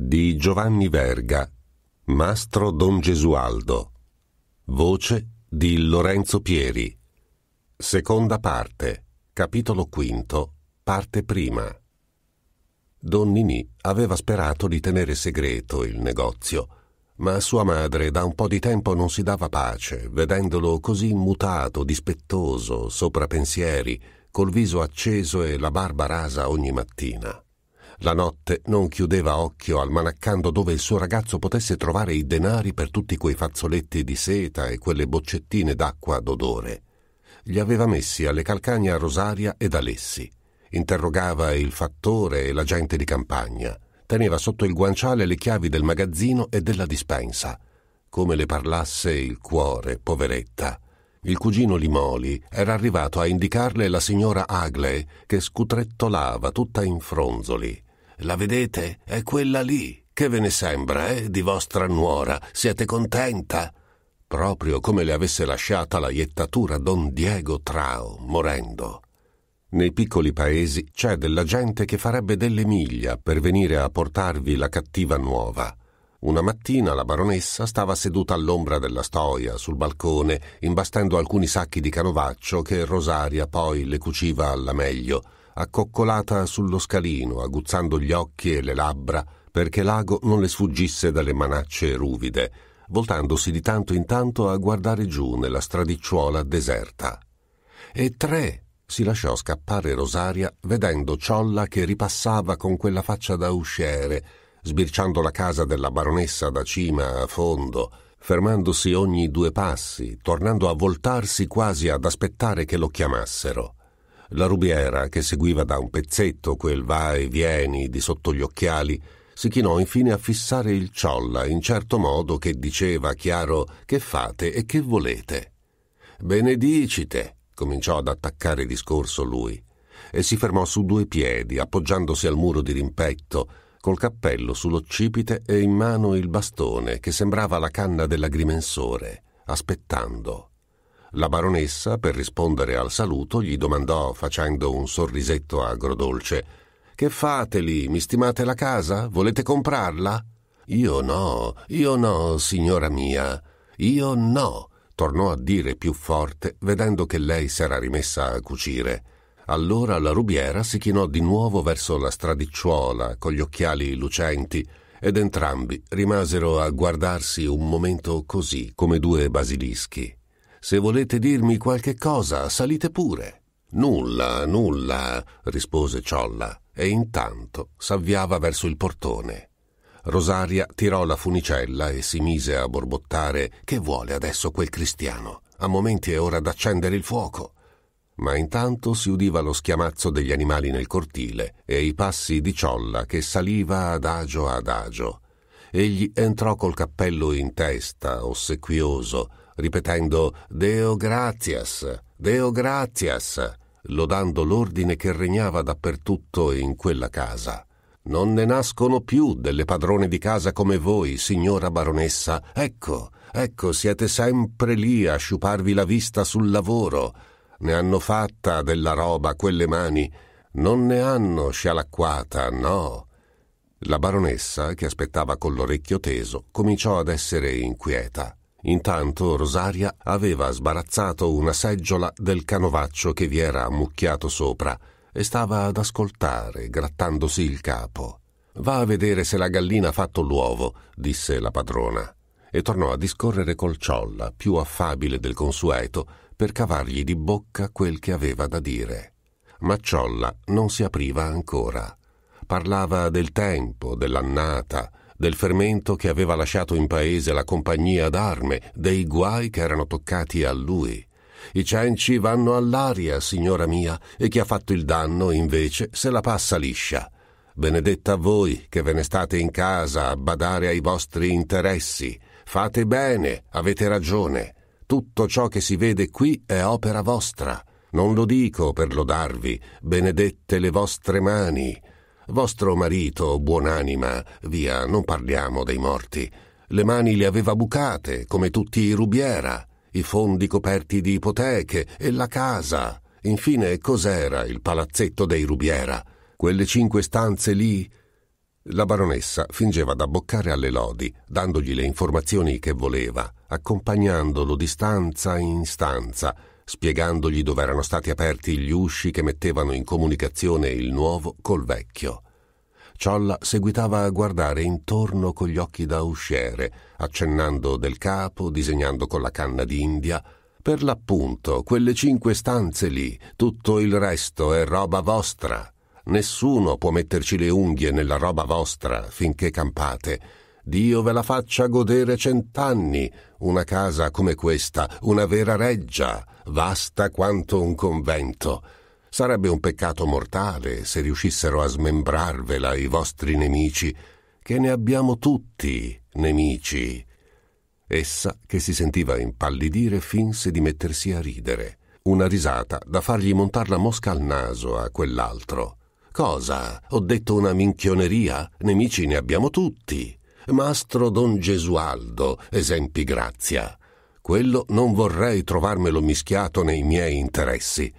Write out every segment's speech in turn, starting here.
di Giovanni Verga, Mastro Don Gesualdo, voce di Lorenzo Pieri, seconda parte, capitolo quinto, parte prima. Don Ninì aveva sperato di tenere segreto il negozio, ma sua madre da un po' di tempo non si dava pace, vedendolo così mutato, dispettoso, sopra pensieri, col viso acceso e la barba rasa ogni mattina. La notte non chiudeva occhio almanaccando dove il suo ragazzo potesse trovare i denari per tutti quei fazzoletti di seta e quelle boccettine d'acqua d'odore. Li aveva messi alle calcagna Rosaria ed Alessi. Interrogava il fattore e la gente di campagna. Teneva sotto il guanciale le chiavi del magazzino e della dispensa. Come le parlasse il cuore, poveretta. Il cugino Limoli era arrivato a indicarle la signora Agley che scutrettolava tutta in fronzoli. La vedete? È quella lì. Che ve ne sembra, eh, di vostra nuora? Siete contenta? Proprio come le avesse lasciata la iettatura don Diego Trao, morendo. Nei piccoli paesi c'è della gente che farebbe delle miglia per venire a portarvi la cattiva nuova. Una mattina la baronessa stava seduta all'ombra della stoia, sul balcone, imbastendo alcuni sacchi di canovaccio che Rosaria poi le cuciva alla meglio accoccolata sullo scalino, aguzzando gli occhi e le labbra perché l'ago non le sfuggisse dalle manacce ruvide, voltandosi di tanto in tanto a guardare giù nella stradicciuola deserta. E tre si lasciò scappare Rosaria vedendo Ciolla che ripassava con quella faccia da usciere, sbirciando la casa della baronessa da cima a fondo, fermandosi ogni due passi, tornando a voltarsi quasi ad aspettare che lo chiamassero. La rubiera, che seguiva da un pezzetto quel va e vieni di sotto gli occhiali, si chinò infine a fissare il ciolla in certo modo che diceva chiaro che fate e che volete. Benedicite, cominciò ad attaccare discorso lui, e si fermò su due piedi, appoggiandosi al muro di rimpetto, col cappello sull'occipite e in mano il bastone che sembrava la canna dell'agrimensore, aspettando. La baronessa, per rispondere al saluto, gli domandò, facendo un sorrisetto agrodolce, Che fate lì? Mi stimate la casa? Volete comprarla? Io no, io no, signora mia, io no, tornò a dire più forte, vedendo che lei s'era rimessa a cucire. Allora la rubiera si chinò di nuovo verso la stradicciuola con gli occhiali lucenti ed entrambi rimasero a guardarsi un momento così come due basilischi. Se volete dirmi qualche cosa, salite pure. Nulla, nulla, rispose Ciolla, e intanto s'avviava verso il portone. Rosaria tirò la funicella e si mise a borbottare che vuole adesso quel cristiano. A momenti è ora d'accendere il fuoco. Ma intanto si udiva lo schiamazzo degli animali nel cortile e i passi di Ciolla che saliva adagio adagio. Egli entrò col cappello in testa, ossequioso, ripetendo Deo gratias, Deo gratias, lodando l'ordine che regnava dappertutto in quella casa. Non ne nascono più delle padrone di casa come voi, signora baronessa. Ecco, ecco, siete sempre lì a sciuparvi la vista sul lavoro. Ne hanno fatta della roba quelle mani. Non ne hanno scialacquata, no. La baronessa, che aspettava con l'orecchio teso, cominciò ad essere inquieta. Intanto Rosaria aveva sbarazzato una seggiola del canovaccio che vi era ammucchiato sopra e stava ad ascoltare, grattandosi il capo. Va a vedere se la gallina ha fatto l'uovo, disse la padrona, e tornò a discorrere col ciolla, più affabile del consueto, per cavargli di bocca quel che aveva da dire. Ma Ciolla non si apriva ancora. Parlava del tempo, dell'annata, del fermento che aveva lasciato in paese la compagnia d'arme, dei guai che erano toccati a lui. I cenci vanno all'aria, signora mia, e chi ha fatto il danno, invece, se la passa liscia. Benedetta voi che ve ne state in casa a badare ai vostri interessi. Fate bene, avete ragione. Tutto ciò che si vede qui è opera vostra. Non lo dico per lodarvi, benedette le vostre mani, vostro marito, buonanima, via, non parliamo dei morti. Le mani le aveva bucate, come tutti i rubiera, i fondi coperti di ipoteche e la casa. Infine, cos'era il palazzetto dei rubiera? Quelle cinque stanze lì? La baronessa fingeva d'abboccare alle lodi, dandogli le informazioni che voleva, accompagnandolo di stanza in stanza, spiegandogli dove erano stati aperti gli usci che mettevano in comunicazione il nuovo col vecchio. Ciolla seguitava a guardare intorno con gli occhi da usciere, accennando del capo, disegnando con la canna d'India. Per l'appunto, quelle cinque stanze lì, tutto il resto è roba vostra. Nessuno può metterci le unghie nella roba vostra finché campate. Dio ve la faccia godere cent'anni, una casa come questa, una vera reggia, vasta quanto un convento. Sarebbe un peccato mortale se riuscissero a smembrarvela i vostri nemici, che ne abbiamo tutti nemici. Essa, che si sentiva impallidire, finse di mettersi a ridere. Una risata da fargli montar la mosca al naso a quell'altro. Cosa? Ho detto una minchioneria? Nemici ne abbiamo tutti. Mastro Don Gesualdo, esempi grazia. Quello non vorrei trovarmelo mischiato nei miei interessi.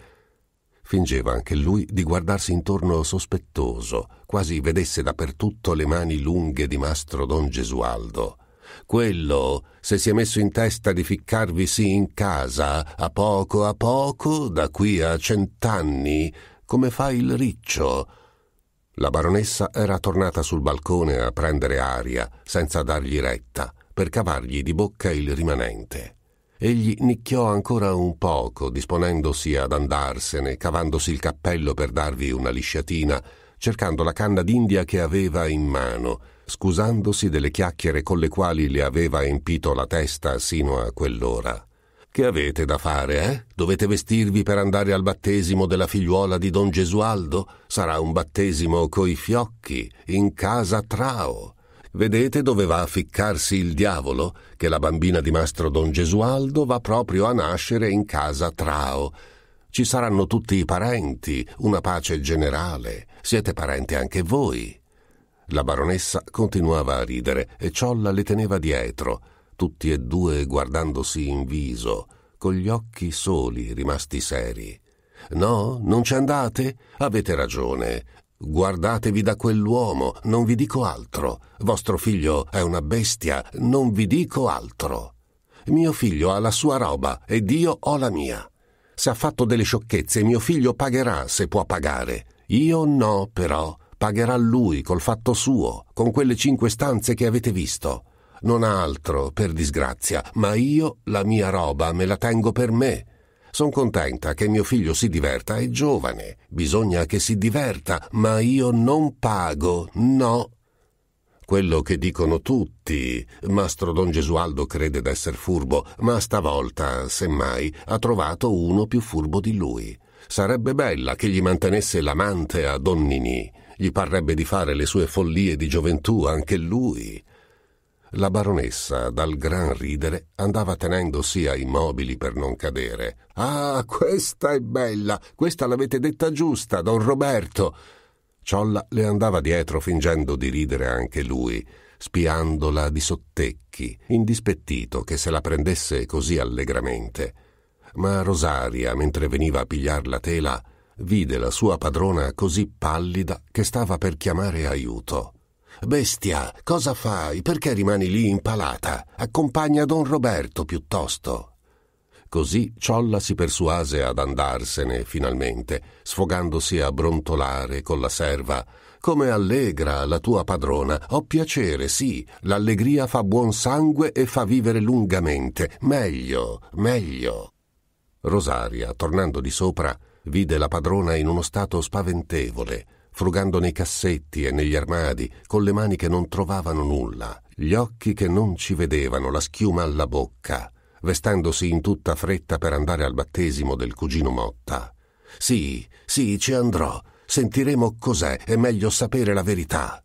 Fingeva anche lui di guardarsi intorno sospettoso, quasi vedesse dappertutto le mani lunghe di Mastro Don Gesualdo. Quello, se si è messo in testa di ficcarvisi in casa, a poco a poco, da qui a cent'anni, come fa il riccio, la baronessa era tornata sul balcone a prendere aria, senza dargli retta, per cavargli di bocca il rimanente. Egli nicchiò ancora un poco, disponendosi ad andarsene, cavandosi il cappello per darvi una lisciatina, cercando la canna d'India che aveva in mano, scusandosi delle chiacchiere con le quali le aveva empito la testa sino a quell'ora. Che avete da fare, eh? Dovete vestirvi per andare al battesimo della figliuola di Don Gesualdo? Sarà un battesimo coi fiocchi, in casa Trao. Vedete dove va a ficcarsi il diavolo? Che la bambina di mastro Don Gesualdo va proprio a nascere in casa Trao. Ci saranno tutti i parenti, una pace generale. Siete parenti anche voi. La baronessa continuava a ridere e Ciolla le teneva dietro tutti e due guardandosi in viso, con gli occhi soli rimasti seri. No, non ci andate? Avete ragione. Guardatevi da quell'uomo, non vi dico altro. Vostro figlio è una bestia, non vi dico altro. Mio figlio ha la sua roba ed io ho la mia. Se ha fatto delle sciocchezze, mio figlio pagherà se può pagare. Io no, però. Pagherà lui col fatto suo, con quelle cinque stanze che avete visto non ha altro, per disgrazia, ma io la mia roba me la tengo per me. Sono contenta che mio figlio si diverta, è giovane, bisogna che si diverta, ma io non pago, no. Quello che dicono tutti, mastro Don Gesualdo crede d'esser furbo, ma stavolta, semmai, ha trovato uno più furbo di lui. Sarebbe bella che gli mantenesse l'amante a Don Ninì. Gli parrebbe di fare le sue follie di gioventù anche lui la baronessa, dal gran ridere, andava tenendosi ai mobili per non cadere. Ah, questa è bella! Questa l'avete detta giusta, don Roberto! Ciolla le andava dietro fingendo di ridere anche lui, spiandola di sottecchi, indispettito che se la prendesse così allegramente. Ma Rosaria, mentre veniva a pigliar la tela, vide la sua padrona così pallida che stava per chiamare aiuto. Bestia, cosa fai? Perché rimani lì impalata? Accompagna don Roberto piuttosto. Così Ciolla si persuase ad andarsene finalmente, sfogandosi a brontolare con la serva. Come allegra la tua padrona, ho piacere, sì, l'allegria fa buon sangue e fa vivere lungamente, meglio, meglio. Rosaria, tornando di sopra, vide la padrona in uno stato spaventevole, frugando nei cassetti e negli armadi, con le mani che non trovavano nulla, gli occhi che non ci vedevano, la schiuma alla bocca, vestendosi in tutta fretta per andare al battesimo del cugino Motta. Sì, sì, ci andrò, sentiremo cos'è, è meglio sapere la verità.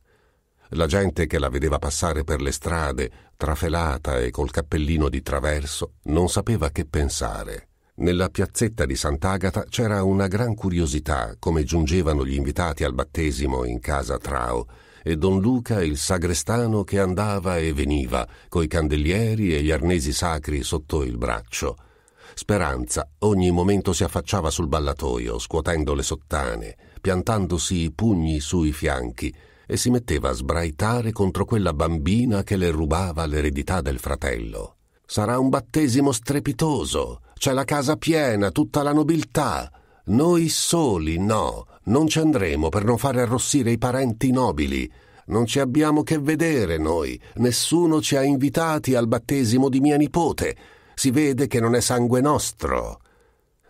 La gente che la vedeva passare per le strade, trafelata e col cappellino di traverso, non sapeva che pensare. Nella piazzetta di Sant'Agata c'era una gran curiosità come giungevano gli invitati al battesimo in casa Trao e Don Luca il sagrestano che andava e veniva coi candelieri e gli arnesi sacri sotto il braccio. Speranza ogni momento si affacciava sul ballatoio, scuotendo le sottane, piantandosi i pugni sui fianchi e si metteva a sbraitare contro quella bambina che le rubava l'eredità del fratello. Sarà un battesimo strepitoso, c'è la casa piena, tutta la nobiltà. Noi soli no, non ci andremo per non fare arrossire i parenti nobili. Non ci abbiamo che vedere noi, nessuno ci ha invitati al battesimo di mia nipote. Si vede che non è sangue nostro.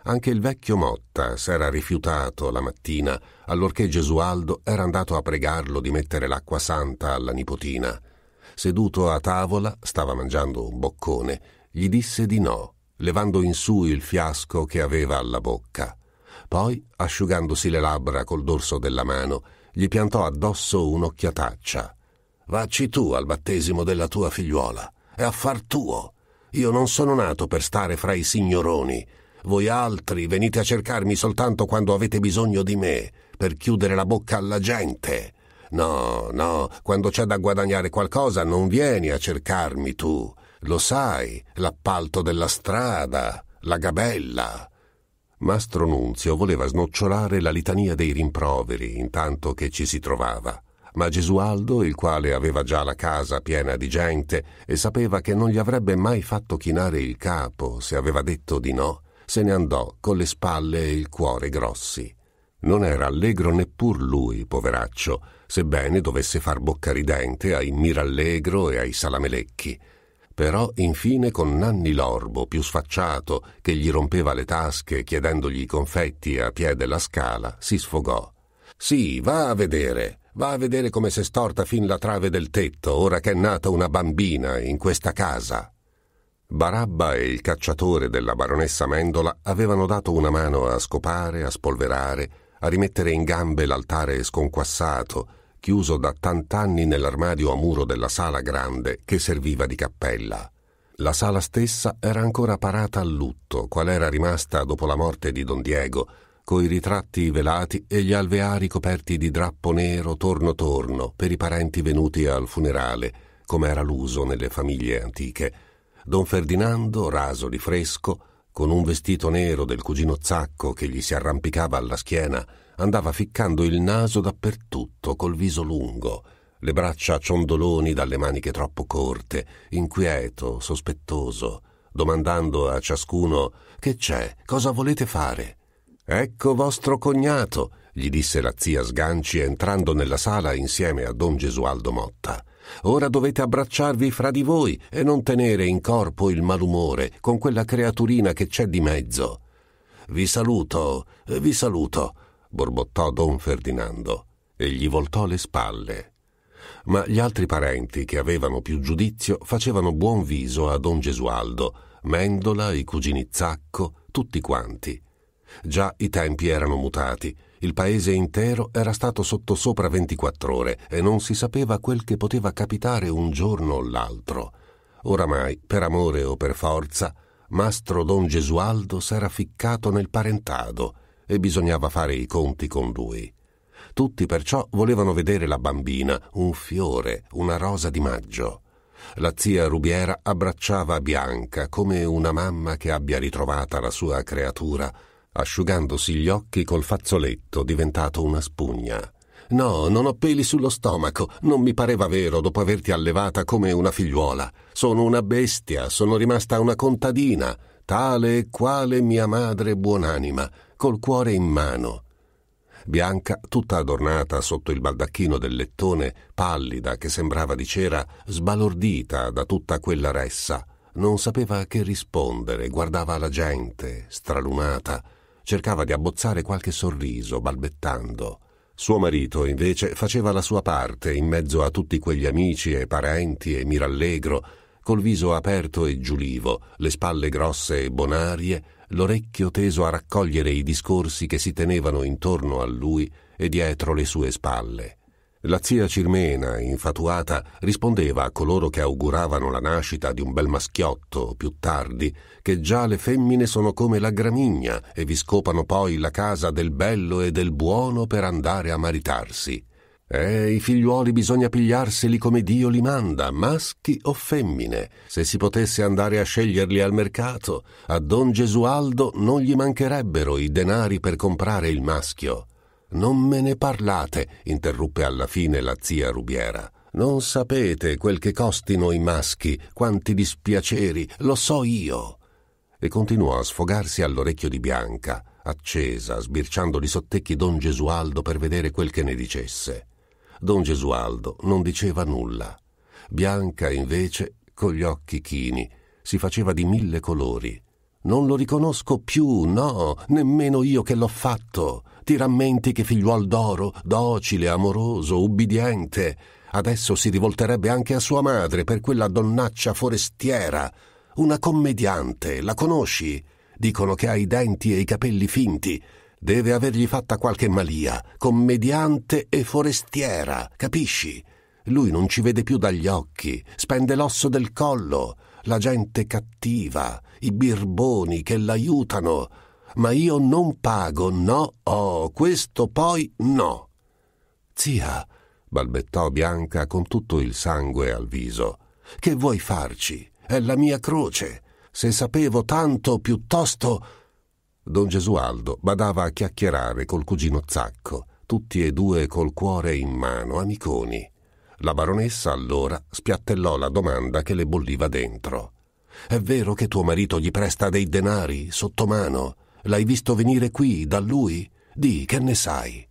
Anche il vecchio Motta s'era rifiutato la mattina, allorché Gesualdo era andato a pregarlo di mettere l'acqua santa alla nipotina. Seduto a tavola, stava mangiando un boccone, gli disse di no levando in su il fiasco che aveva alla bocca. Poi, asciugandosi le labbra col dorso della mano, gli piantò addosso un'occhiataccia. Vacci tu al battesimo della tua figliuola. È affar tuo. Io non sono nato per stare fra i signoroni. Voi altri venite a cercarmi soltanto quando avete bisogno di me, per chiudere la bocca alla gente. No, no, quando c'è da guadagnare qualcosa non vieni a cercarmi tu. Lo sai, l'appalto della strada, la gabella. Mastro Nunzio voleva snocciolare la litania dei rimproveri intanto che ci si trovava. Ma Gesualdo, il quale aveva già la casa piena di gente e sapeva che non gli avrebbe mai fatto chinare il capo se aveva detto di no, se ne andò con le spalle e il cuore grossi. Non era allegro neppur lui, poveraccio, sebbene dovesse far bocca ridente ai Mirallegro e ai Salamelecchi però infine con Nanni Lorbo, più sfacciato, che gli rompeva le tasche chiedendogli i confetti a piè della scala, si sfogò. Sì, va a vedere, va a vedere come s'è storta fin la trave del tetto, ora che è nata una bambina in questa casa. Barabba e il cacciatore della baronessa Mendola avevano dato una mano a scopare, a spolverare, a rimettere in gambe l'altare sconquassato, chiuso da tant'anni nell'armadio a muro della sala grande che serviva di cappella. La sala stessa era ancora parata a lutto, qual era rimasta dopo la morte di Don Diego, coi ritratti velati e gli alveari coperti di drappo nero torno torno per i parenti venuti al funerale, come era l'uso nelle famiglie antiche. Don Ferdinando, raso di fresco, con un vestito nero del cugino Zacco che gli si arrampicava alla schiena, andava ficcando il naso dappertutto, col viso lungo, le braccia ciondoloni dalle maniche troppo corte, inquieto, sospettoso, domandando a ciascuno Che c'è? Cosa volete fare? Ecco vostro cognato, gli disse la zia Sganci entrando nella sala insieme a don Gesualdo Motta. Ora dovete abbracciarvi fra di voi e non tenere in corpo il malumore con quella creaturina che c'è di mezzo. Vi saluto, vi saluto, borbottò don Ferdinando e gli voltò le spalle. Ma gli altri parenti che avevano più giudizio facevano buon viso a don Gesualdo, Mendola, i cugini Zacco, tutti quanti. Già i tempi erano mutati, il paese intero era stato sottosopra 24 ore e non si sapeva quel che poteva capitare un giorno o l'altro. Oramai, per amore o per forza, mastro don Gesualdo s'era ficcato nel parentado e bisognava fare i conti con lui. Tutti perciò volevano vedere la bambina, un fiore, una rosa di maggio. La zia Rubiera abbracciava Bianca come una mamma che abbia ritrovata la sua creatura, asciugandosi gli occhi col fazzoletto diventato una spugna. No, non ho peli sullo stomaco, non mi pareva vero dopo averti allevata come una figliuola. Sono una bestia, sono rimasta una contadina tale e quale mia madre buonanima, col cuore in mano. Bianca, tutta adornata sotto il baldacchino del lettone, pallida che sembrava di cera, sbalordita da tutta quella ressa, non sapeva che rispondere, guardava la gente, stralunata, cercava di abbozzare qualche sorriso, balbettando. Suo marito, invece, faceva la sua parte in mezzo a tutti quegli amici e parenti e Mirallegro col viso aperto e giulivo, le spalle grosse e bonarie, l'orecchio teso a raccogliere i discorsi che si tenevano intorno a lui e dietro le sue spalle. La zia Cirmena, infatuata, rispondeva a coloro che auguravano la nascita di un bel maschiotto più tardi che già le femmine sono come la gramigna e vi scopano poi la casa del bello e del buono per andare a maritarsi. Eh, i figliuoli bisogna pigliarseli come Dio li manda, maschi o femmine. Se si potesse andare a sceglierli al mercato, a Don Gesualdo non gli mancherebbero i denari per comprare il maschio. Non me ne parlate, interruppe alla fine la zia Rubiera. Non sapete quel che costino i maschi, quanti dispiaceri, lo so io. E continuò a sfogarsi all'orecchio di Bianca, accesa, sbirciando di sottecchi Don Gesualdo per vedere quel che ne dicesse. Don Gesualdo non diceva nulla. Bianca, invece, con gli occhi chini, si faceva di mille colori. Non lo riconosco più, no, nemmeno io che l'ho fatto. Ti rammenti che figliuol d'oro, docile, amoroso, ubbidiente. Adesso si rivolterebbe anche a sua madre per quella donnaccia forestiera. Una commediante, la conosci? Dicono che ha i denti e i capelli finti Deve avergli fatta qualche malia, commediante e forestiera, capisci? Lui non ci vede più dagli occhi, spende l'osso del collo, la gente cattiva, i birboni che l'aiutano. Ma io non pago, no, oh, questo poi no. Zia, balbettò Bianca con tutto il sangue al viso, che vuoi farci? È la mia croce. Se sapevo tanto, piuttosto Don Gesualdo badava a chiacchierare col cugino Zacco, tutti e due col cuore in mano, amiconi. La baronessa allora spiattellò la domanda che le bolliva dentro. È vero che tuo marito gli presta dei denari sottomano? L'hai visto venire qui da lui? Di, che ne sai?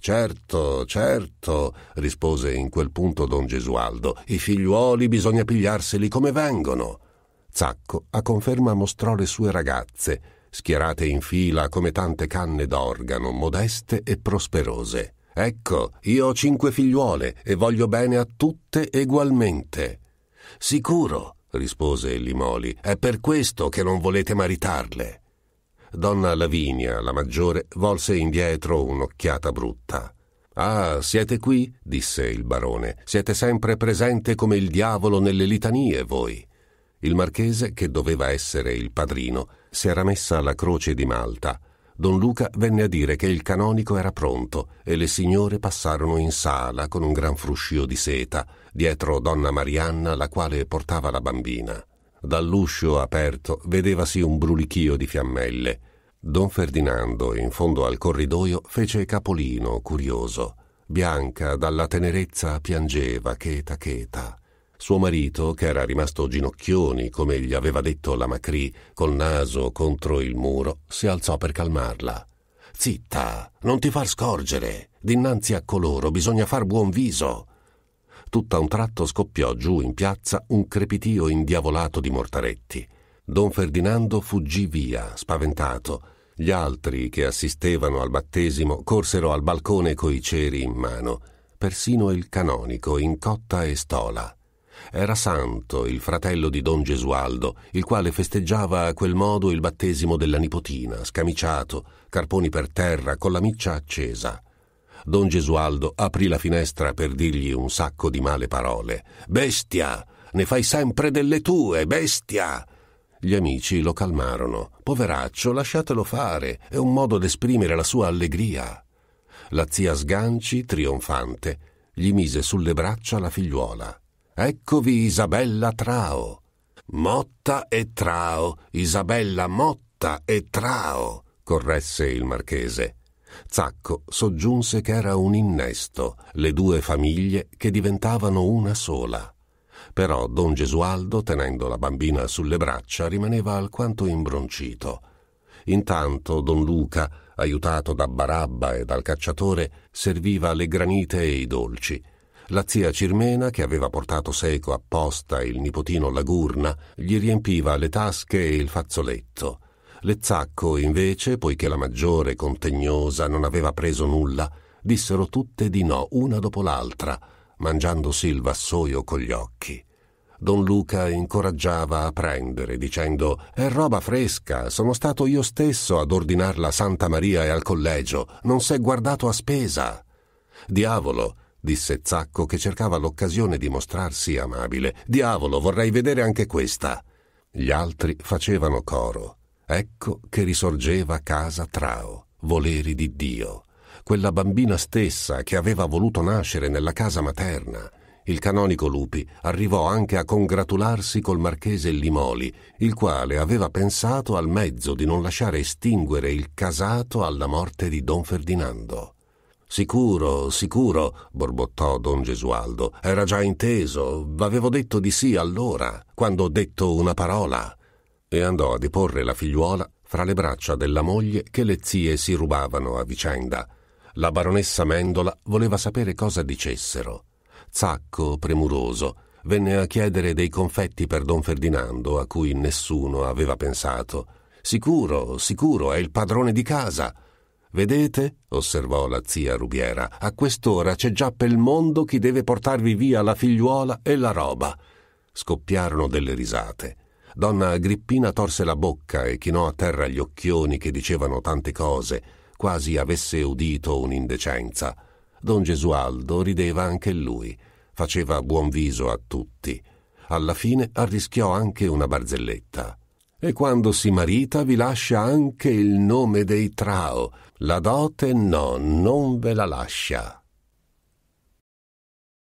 Certo, certo, rispose in quel punto don Gesualdo. I figliuoli bisogna pigliarseli come vengono. Zacco a conferma mostrò le sue ragazze schierate in fila come tante canne d'organo, modeste e prosperose. Ecco, io ho cinque figliuole e voglio bene a tutte egualmente. Sicuro, rispose Limoli, è per questo che non volete maritarle. Donna Lavinia, la maggiore, volse indietro un'occhiata brutta. Ah, siete qui? disse il barone. Siete sempre presente come il diavolo nelle litanie, voi. Il marchese, che doveva essere il padrino, si era messa alla croce di Malta. Don Luca venne a dire che il canonico era pronto e le signore passarono in sala con un gran fruscio di seta, dietro donna Marianna, la quale portava la bambina. Dall'uscio aperto vedevasi un brulichio di fiammelle. Don Ferdinando, in fondo al corridoio, fece capolino, curioso. Bianca, dalla tenerezza, piangeva cheta cheta. Suo marito, che era rimasto ginocchioni, come gli aveva detto la Macrì, col naso contro il muro, si alzò per calmarla. Zitta, non ti far scorgere. Dinanzi a coloro bisogna far buon viso. Tutta un tratto scoppiò giù in piazza un crepitio indiavolato di mortaretti. Don Ferdinando fuggì via, spaventato. Gli altri che assistevano al battesimo corsero al balcone coi ceri in mano, persino il canonico in cotta e stola. Era Santo, il fratello di don Gesualdo, il quale festeggiava a quel modo il battesimo della nipotina, scamiciato, carponi per terra, con la miccia accesa. Don Gesualdo aprì la finestra per dirgli un sacco di male parole. Bestia! Ne fai sempre delle tue, bestia! Gli amici lo calmarono. Poveraccio, lasciatelo fare, è un modo d'esprimere la sua allegria. La zia Sganci, trionfante, gli mise sulle braccia la figliuola. Eccovi Isabella Trao. Motta e Trao, Isabella Motta e Trao, corresse il marchese. Zacco soggiunse che era un innesto, le due famiglie che diventavano una sola. Però don Gesualdo, tenendo la bambina sulle braccia, rimaneva alquanto imbroncito. Intanto don Luca, aiutato da Barabba e dal cacciatore, serviva le granite e i dolci la zia Cirmena, che aveva portato seco apposta il nipotino Lagurna, gli riempiva le tasche e il fazzoletto. Le zacco, invece, poiché la maggiore contegnosa non aveva preso nulla, dissero tutte di no, una dopo l'altra, mangiandosi il vassoio con gli occhi. Don Luca incoraggiava a prendere, dicendo È roba fresca, sono stato io stesso ad ordinarla a Santa Maria e al collegio, non s'è guardato a spesa. Diavolo, disse Zacco che cercava l'occasione di mostrarsi amabile. Diavolo, vorrei vedere anche questa. Gli altri facevano coro. Ecco che risorgeva casa Trao, voleri di Dio, quella bambina stessa che aveva voluto nascere nella casa materna. Il canonico Lupi arrivò anche a congratularsi col marchese Limoli, il quale aveva pensato al mezzo di non lasciare estinguere il casato alla morte di Don Ferdinando. Sicuro, sicuro, borbottò don Gesualdo. Era già inteso. V'avevo detto di sì allora, quando ho detto una parola. E andò a deporre la figliuola fra le braccia della moglie che le zie si rubavano a vicenda. La baronessa Mendola voleva sapere cosa dicessero. Zacco, premuroso, venne a chiedere dei confetti per don Ferdinando a cui nessuno aveva pensato. Sicuro, sicuro, è il padrone di casa. Vedete, osservò la zia Rubiera, a quest'ora c'è già pel mondo chi deve portarvi via la figliuola e la roba. Scoppiarono delle risate. Donna Agrippina torse la bocca e chinò a terra gli occhioni che dicevano tante cose, quasi avesse udito un'indecenza. Don Gesualdo rideva anche lui, faceva buon viso a tutti. Alla fine arrischiò anche una barzelletta. E quando si marita vi lascia anche il nome dei trao, la dote no, non ve la lascia.